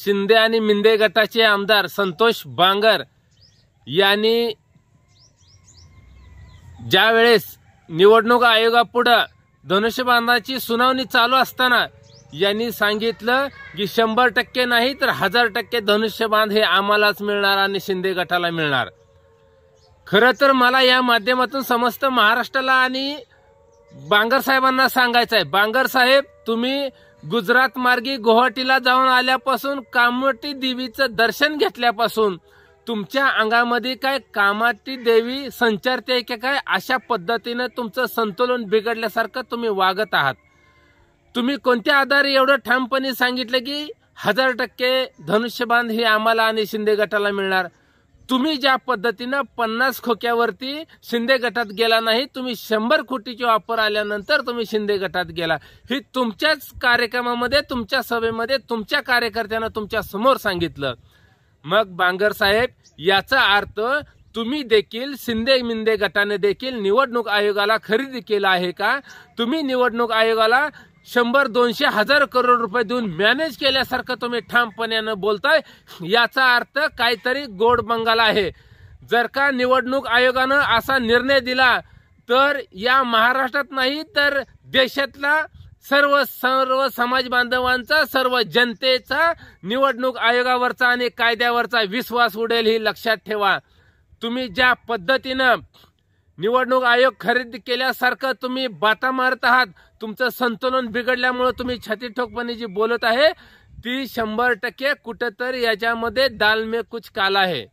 शिंदे आणि मिंदे गटाचे आमदार संतोष बांगर यांनी ज्यावेळेस निवडणूक आयोगापुढं धनुष्यबांधाची सुनावणी चालू असताना यांनी सांगितलं की शंभर टक्के नाही तर हजार टक्के धनुष्यबांध हे आम्हालाच मिळणार आणि शिंदे गटाला मिळणार खरं तर मला या माध्यमातून समस्त महाराष्ट्राला आणि बांगर साहेबांना सांगायचं आहे बांगर साहेब तुम्ही गुजरात मार्गी गुवाहाटीला जाऊन आल्यापासून कामटी देवीचं दर्शन घेतल्यापासून तुमच्या अंगामध्ये काय कामाटी देवी संचारते की काय अशा पद्धतीनं तुमचं संतुलन बिघडल्यासारखं तुम्ही वागत आहात तुम्ही कोणत्या आधारे एवढं ठामपणे सांगितलं की हजार टक्के धनुष्यबाण हे आम्हाला आणि शिंदे गटाला मिळणार तुम्ही ज्या पद्धतीनं पन्नास खोक्यावरती शिंदे गटात गेला नाही तुम्ही शंभर कोटीची ऑफर आल्यानंतर तुम्ही शिंदे गटात गेला ही तुमच्याच कार्यक्रमामध्ये तुमच्या सभेमध्ये तुमच्या कार्यकर्त्यांना तुमच्या समोर सांगितलं मग बांगर साहेब याचा अर्थ तुम्ही देखील शिंदे मिंदे गटाने देखील निवडणूक आयोगाला खरेदी केला आहे का तुम्ही निवडणूक आयोगाला शंभर दोनशे हजार करोड रुपये देऊन मॅनेज केल्यासारखं तुम्ही ठामपणानं बोलताय याचा अर्थ काहीतरी गोड बंगाल आहे जर का निवडणूक आयोगानं असा निर्णय दिला तर या महाराष्ट्रात नाही तर देशातला सर्व सर्व समाज बांधवांचा सर्व जनतेचा निवडणूक आयोगावरचा आणि कायद्यावरचा विश्वास उडेल ही लक्षात ठेवा तुम्ही ज्या पद्धतीनं निवडणूक आयोग खरेदी केल्यासारखं तुम्ही बाता मारत आहात तुमचं संतुलन बिघडल्यामुळे तुम्ही ठोकपणी जी बोलत आहे ती शंभर टक्के कुठंतरी याच्यामध्ये दालमे कुछ काला आहे